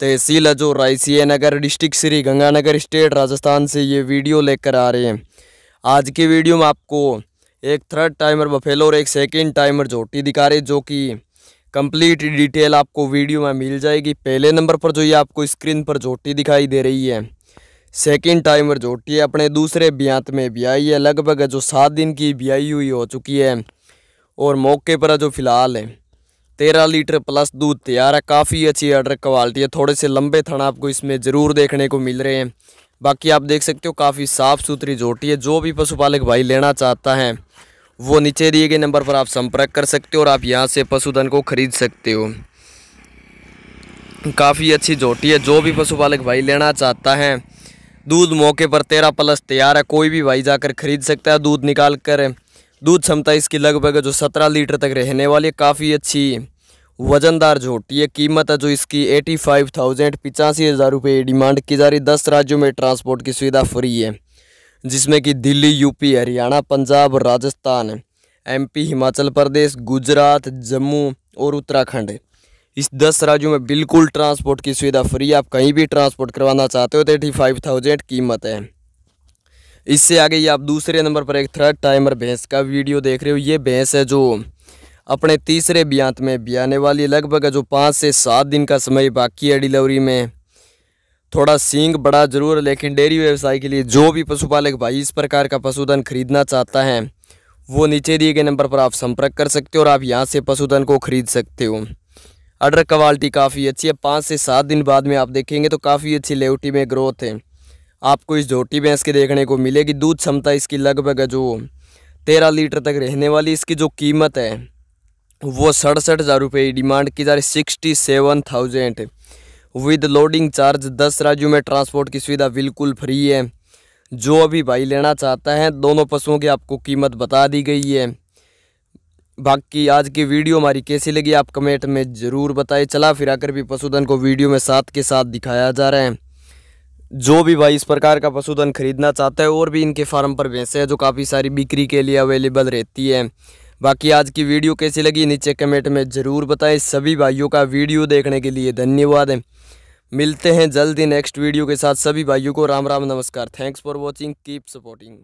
तहसील जो रायसीय नगर डिस्ट्रिक्ट श्री गंगानगर स्टेट राजस्थान से ये वीडियो लेकर आ रहे हैं आज की वीडियो में आपको एक थर्ड टाइमर बफेलो और एक सेकेंड टाइमर जोटी दिखा रहे जो कि कंप्लीट डिटेल आपको वीडियो में मिल जाएगी पहले नंबर पर जो ये आपको स्क्रीन पर जोटी दिखाई दे रही है सेकेंड टाइमर जोटी अपने दूसरे ब्यांत में ब्याई है लगभग जो सात दिन की ब्याई हुई हो चुकी है और मौके पर जो फ़िलहाल है तेरह लीटर प्लस दूध तैयार है काफ़ी अच्छी आर्डर क्वालिटी है थोड़े से लंबे थन आपको इसमें ज़रूर देखने को मिल रहे हैं बाकी आप देख सकते हो काफ़ी साफ़ सुथरी जोटी है जो भी पशुपालक भाई लेना चाहता है वो नीचे दिए गए नंबर पर आप संपर्क कर सकते हो और आप यहाँ से पशुधन को खरीद सकते हो काफ़ी अच्छी जोटी है जो भी पशुपालक भाई लेना चाहता है दूध मौके पर तेरह प्लस तैयार है कोई भी भाई जाकर खरीद सकता है दूध निकाल कर दूध क्षमता इसकी लगभग जो सत्रह लीटर तक रहने वाली है काफ़ी अच्छी वजनदार झोट ये कीमत है जो इसकी एटी फाइव थाउजेंड पिचासी हज़ार रुपये डिमांड की जा रही दस राज्यों में ट्रांसपोर्ट की सुविधा फ्री है जिसमें कि दिल्ली यूपी हरियाणा पंजाब राजस्थान एमपी हिमाचल प्रदेश गुजरात जम्मू और उत्तराखंड इस दस राज्यों में बिल्कुल ट्रांसपोर्ट की सुविधा फ्री आप कहीं भी ट्रांसपोर्ट करवाना चाहते हो तो एटी फाइव कीमत है इससे आगे ये आप दूसरे नंबर पर एक थर्ड टाइमर भैंस का वीडियो देख रहे हो ये भैंस है जो अपने तीसरे ब्यांत में बियाने वाली लगभग जो पाँच से सात दिन का समय बाकी है डिलीवरी में थोड़ा सींग बड़ा जरूर लेकिन डेयरी व्यवसाय के लिए जो भी पशुपालक भाई इस प्रकार का पशुधन खरीदना चाहता है वो नीचे दिए गए नंबर पर आप संपर्क कर सकते हो और आप यहाँ से पशुधन को खरीद सकते हो अर्डर क्वालिटी काफ़ी अच्छी है पाँच से सात दिन बाद में आप देखेंगे तो काफ़ी अच्छी लेवटी में ग्रोथ है आपको इस झोटी भैंस के देखने को मिलेगी दूध क्षमता इसकी लगभग जो तेरह लीटर तक रहने वाली इसकी जो कीमत है वो सड़सठ हज़ार रुपये की डिमांड की जा रही sixty seven thousand with loading charge दस राज्यों में ट्रांसपोर्ट की सुविधा बिल्कुल फ्री है जो अभी भाई लेना चाहता है दोनों पशुओं की आपको कीमत बता दी गई है बाकी आज की वीडियो हमारी कैसी लगी आप कमेंट में ज़रूर बताएं चला फिरा कर भी पशुधन को वीडियो में साथ के साथ दिखाया जा रहा है जो भी भाई इस प्रकार का पशुधन खरीदना चाहता है और भी इनके फार्म पर भैंसे हैं जो काफ़ी सारी बिक्री के लिए अवेलेबल रहती है बाकी आज की वीडियो कैसी लगी नीचे कमेंट में ज़रूर बताएं सभी भाइयों का वीडियो देखने के लिए धन्यवाद मिलते हैं जल्दी नेक्स्ट वीडियो के साथ सभी भाइयों को राम राम नमस्कार thanks for watching keep supporting